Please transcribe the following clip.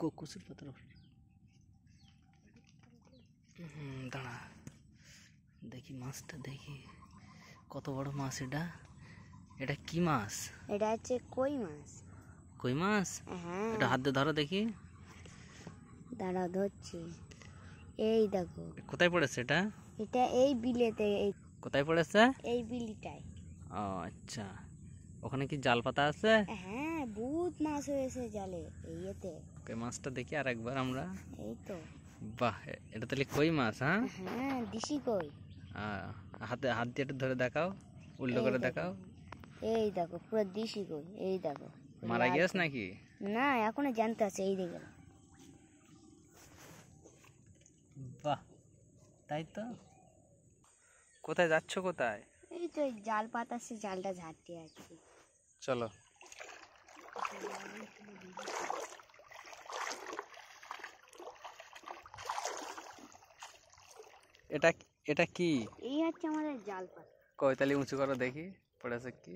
কোকুসুর পাতার দাঁড়া দেখি মাছটা দেখি কত বড় মাছ এটা এটা কি মাছ এটা হচ্ছে কই মাছ কই মাছ হ্যাঁ। এটা হাত দিয়ে ধরো দেখি দাঁড়া ধরছি এই দেখো কোথায় পড়েছে এটা এটা এই বিলেতে এই কোথায় পড়েছে এই বিলিটায় আচ্ছা ওখানে কি জাল পাতা আছে হ্যাঁ বহুত মাছ হয়েছে জালে এই এতে ওকে মাছটা দেখি আর একবার আমরা এই তো বাহ এটা তাহলে কই মাছ হ্যাঁ হ্যাঁ দিশি কই হাতে হাত দিয়ে একটু ধরে দেখাও উল্টো করে দেখাও এই দেখো পুরো দিশি কই এই দেখো মারা গেছ নাকি না এখনো জানতে আছে এই দেখে বাহ তাই তো কোথায় যাচ্ছ কোথায় এই তো জাল পাতাছি জালটা ঝাড়তে আছি চলো এটা এটা কি এই হচ্ছে আমাদের জাল পাতা কই তালে উঁচু করো দেখি পড়া ศัก কি